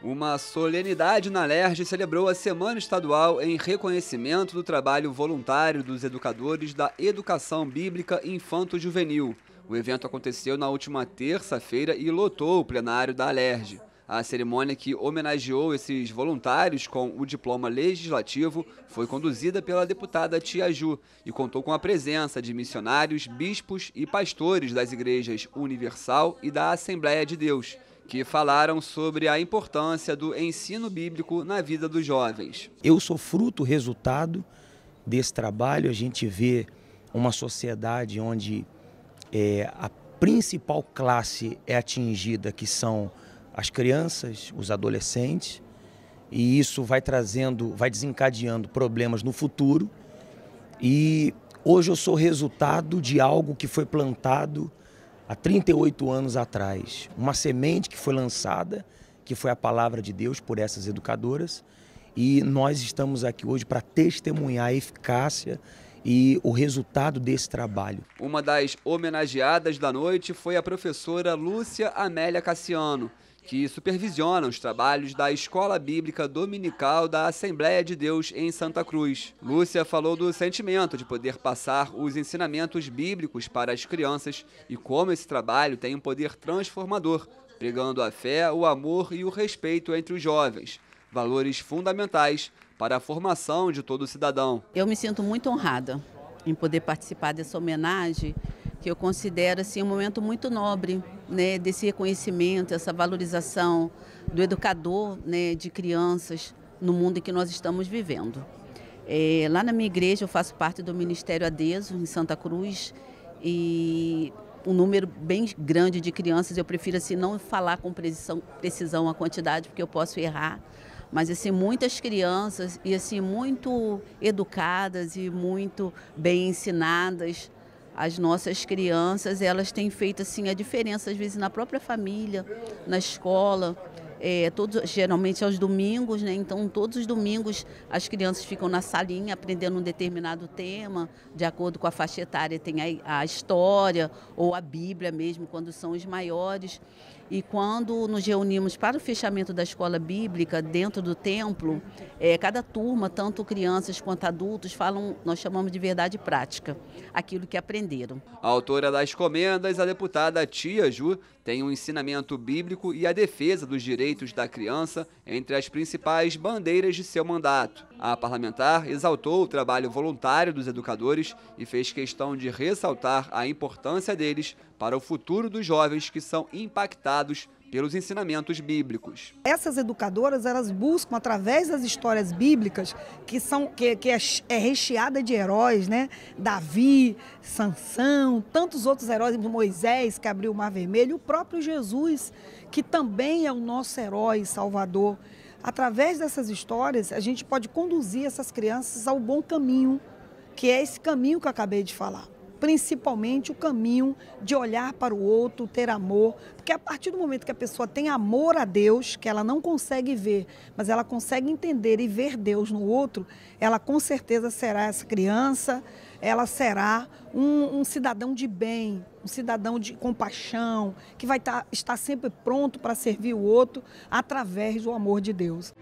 Uma solenidade na LERJ celebrou a Semana Estadual em reconhecimento do trabalho voluntário dos educadores da Educação Bíblica Infanto-Juvenil. O evento aconteceu na última terça-feira e lotou o plenário da LERJ. A cerimônia que homenageou esses voluntários com o diploma legislativo foi conduzida pela deputada Tia Ju e contou com a presença de missionários, bispos e pastores das igrejas Universal e da Assembleia de Deus que falaram sobre a importância do ensino bíblico na vida dos jovens. Eu sou fruto, resultado desse trabalho. A gente vê uma sociedade onde é, a principal classe é atingida, que são as crianças, os adolescentes, e isso vai trazendo, vai desencadeando problemas no futuro. E hoje eu sou resultado de algo que foi plantado há 38 anos atrás, uma semente que foi lançada, que foi a palavra de Deus por essas educadoras, e nós estamos aqui hoje para testemunhar a eficácia e o resultado desse trabalho. Uma das homenageadas da noite foi a professora Lúcia Amélia Cassiano que supervisionam os trabalhos da Escola Bíblica Dominical da Assembleia de Deus em Santa Cruz. Lúcia falou do sentimento de poder passar os ensinamentos bíblicos para as crianças e como esse trabalho tem um poder transformador, pregando a fé, o amor e o respeito entre os jovens, valores fundamentais para a formação de todo cidadão. Eu me sinto muito honrada em poder participar dessa homenagem que eu considero assim um momento muito nobre, né, desse reconhecimento, essa valorização do educador, né, de crianças no mundo em que nós estamos vivendo. É, lá na minha igreja eu faço parte do Ministério Adeso em Santa Cruz e um número bem grande de crianças, eu prefiro assim não falar com precisão, precisão a quantidade porque eu posso errar, mas assim muitas crianças e assim muito educadas e muito bem ensinadas as nossas crianças, elas têm feito assim a diferença às vezes na própria família, na escola, é, todos, geralmente aos domingos, né? Então todos os domingos as crianças ficam na salinha aprendendo um determinado tema, de acordo com a faixa etária tem a, a história ou a Bíblia mesmo quando são os maiores. E quando nos reunimos para o fechamento da escola bíblica dentro do templo, é, cada turma, tanto crianças quanto adultos, falam, nós chamamos de verdade prática, aquilo que aprenderam. A autora das comendas, a deputada Tia Ju, tem o um ensinamento bíblico e a defesa dos direitos da criança entre as principais bandeiras de seu mandato. A parlamentar exaltou o trabalho voluntário dos educadores e fez questão de ressaltar a importância deles para o futuro dos jovens que são impactados pelos ensinamentos bíblicos. Essas educadoras, elas buscam, através das histórias bíblicas, que, são, que, que é, é, recheada de heróis, né? Davi, Sansão, tantos outros heróis, Moisés, que abriu o Mar Vermelho, o próprio Jesus, que também é o nosso herói salvador. Através dessas histórias, a gente pode conduzir essas crianças ao bom caminho, que é esse caminho que eu acabei de falar. Principalmente o caminho de olhar para o outro, ter amor. Porque a partir do momento que a pessoa tem amor a Deus, que ela não consegue ver, mas ela consegue entender e ver Deus no outro, ela com certeza será essa criança ela será um, um cidadão de bem, um cidadão de compaixão, que vai tá, estar sempre pronto para servir o outro através do amor de Deus.